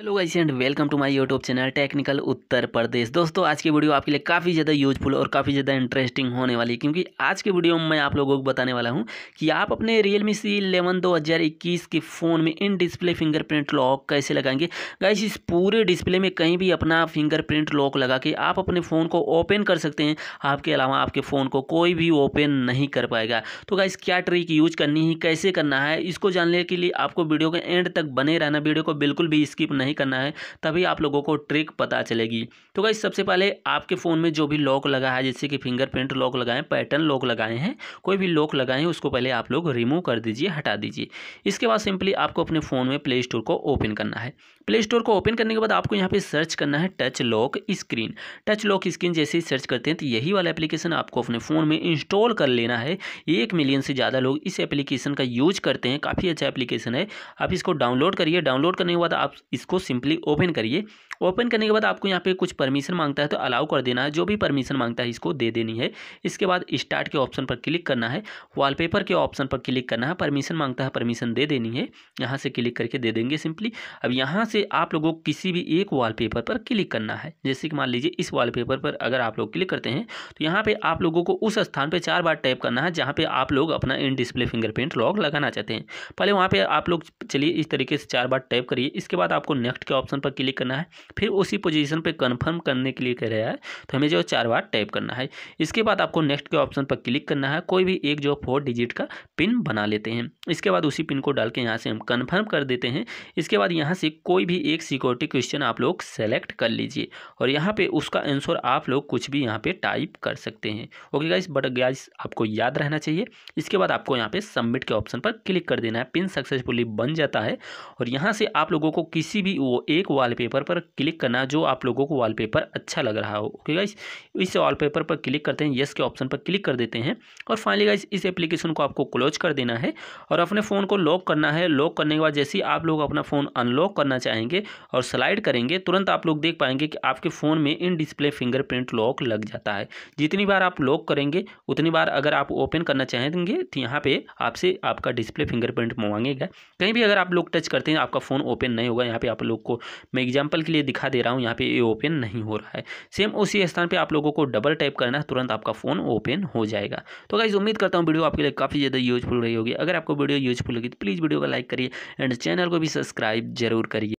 hello guys and welcome to my YouTube channel technical Uttar Pradesh दोस्तों आज की वीडियो आपके लिए काफ़ी ज़्यादा यूजफुल और काफ़ी ज़्यादा इंटरेस्टिंग होने वाली है क्योंकि आज की वीडियो में मैं आप लोगों को बताने वाला हूं कि आप अपने रियल मी सी इलेवन दो के फ़ोन में इन डिस्प्ले फिंगरप्रिंट लॉक कैसे लगाएंगे गाइस इस पूरे डिस्प्ले में कहीं भी अपना फिंगरप्रिंट लॉक लगा के आप अपने फ़ोन को ओपन कर सकते हैं आपके अलावा आपके फ़ोन को कोई भी ओपन नहीं कर पाएगा तो गाइस क्या ट्रिक यूज करनी है कैसे करना है इसको जानने के लिए आपको वीडियो के एंड तक बने रहना वीडियो को बिल्कुल भी स्किप नहीं नहीं करना है तभी आप लोगों को ट्रिक पता चलेगी तो गाइस सबसे पहले आपके फ़ोन में जो भी लॉक लगा है जैसे कि फिंगरप्रिंट लॉक लगाएं पैटर्न लॉक लगाए हैं कोई भी लॉक लगाए हैं उसको पहले आप लोग रिमूव कर दीजिए हटा दीजिए इसके बाद सिंपली आपको अपने फ़ोन में प्ले स्टोर को ओपन करना है प्ले स्टोर को ओपन करने के बाद आपको यहाँ पे सर्च करना है touch lock screen touch lock screen जैसे ही सर्च करते हैं तो यही वाला एप्लीकेशन आपको अपने फ़ोन में इंस्टॉल कर लेना है एक मिलियन से ज़्यादा लोग इस एप्लीकेशन का यूज करते हैं काफ़ी अच्छा एप्लीकेशन है आप इसको डाउनलोड करिए डाउनलोड करने के बाद आप इसको सिंपली ओपन करिए ओपन करने के बाद आपको यहाँ पे कुछ परमिशन मांगता है तो अलाउ कर देना है जो भी परमिशन मांगता है इसको दे देनी है इसके बाद स्टार्ट के ऑप्शन पर क्लिक करना है वॉलपेपर के ऑप्शन पर क्लिक करना है परमिशन मांगता है परमिशन दे देनी है यहाँ से क्लिक करके दे देंगे सिंपली अब यहाँ से आप लोगों को किसी भी एक वाल पर क्लिक करना है जैसे कि मान लीजिए इस वाल पर अगर आप लोग क्लिक करते हैं तो यहाँ पर आप लोगों को उस स्थान पर चार बार टाइप करना है जहाँ पर आप लोग अपना इन डिस्प्ले फिंगरप्रिंट लॉक लगाना चाहते हैं पहले वहाँ पर आप लोग चलिए इस तरीके से चार बार टाइप करिए इसके बाद आपको नेक्स्ट नेक्स्ट के ऑप्शन पर क्लिक करना है फिर उसी पोजीशन पर कन्फर्म करने के लिए कह रहा है तो हमें जो चार बार टाइप करना है इसके बाद आपको नेक्स्ट के ऑप्शन पर क्लिक करना है कोई भी एक जो फोर डिजिट का पिन बना लेते हैं इसके बाद उसी पिन को डाल के यहाँ से हम कन्फर्म कर देते हैं इसके बाद यहाँ से कोई भी एक सिक्योरिटी क्वेश्चन आप लोग सेलेक्ट कर लीजिए और यहाँ पर उसका आंसर आप लोग कुछ भी यहाँ पर टाइप कर सकते हैं ओके गाइस बट गाइस आपको याद रहना चाहिए इसके बाद आपको यहाँ पे सबमिट के ऑप्शन पर क्लिक कर देना है पिन सक्सेसफुली बन जाता है और यहाँ से आप लोगों को किसी भी वो एक वॉलपेपर पर क्लिक करना जो आप लोगों को वॉलपेपर अच्छा लग रहा हो ओके गाइस इस वॉलपेपर पर क्लिक करते हैं यस के ऑप्शन पर क्लिक कर देते हैं और फाइनली गाइस इस एप्लीकेशन को आपको क्लोज कर देना है और अपने फ़ोन को लॉक करना है लॉक करने के बाद जैसे ही आप लोग अपना फ़ोन अनलॉक करना चाहेंगे और स्लाइड करेंगे तुरंत आप लोग देख पाएंगे कि आपके फ़ोन में इन डिस्प्ले फिंगरप्रिंट लॉक लग जाता है जितनी बार आप लॉक करेंगे उतनी बार अगर आप ओपन करना चाहेंगे तो यहाँ पे आपसे आपका डिस्प्ले फिंगरप्रिंट मांगेगा कहीं भी अगर आप लोग टच करते हैं आपका फ़ोन ओपन नहीं होगा यहाँ पे आप आप लोग को मैं एग्जाम्पल के लिए दिखा दे रहा हूँ यहाँ पे ये ओपन नहीं हो रहा है सेम उसी स्थान पर आप लोगों को डबल टाइप करना तुरंत आपका फ़ोन ओपन हो जाएगा तो गाइज उम्मीद करता हूँ वीडियो आपके लिए काफ़ी ज़्यादा यूजफुल रही होगी अगर आपको वीडियो यूजफुल होगी तो प्लीज़ वीडियो को लाइक करिए एंड चैनल को भी सब्सक्राइब जरूर करिए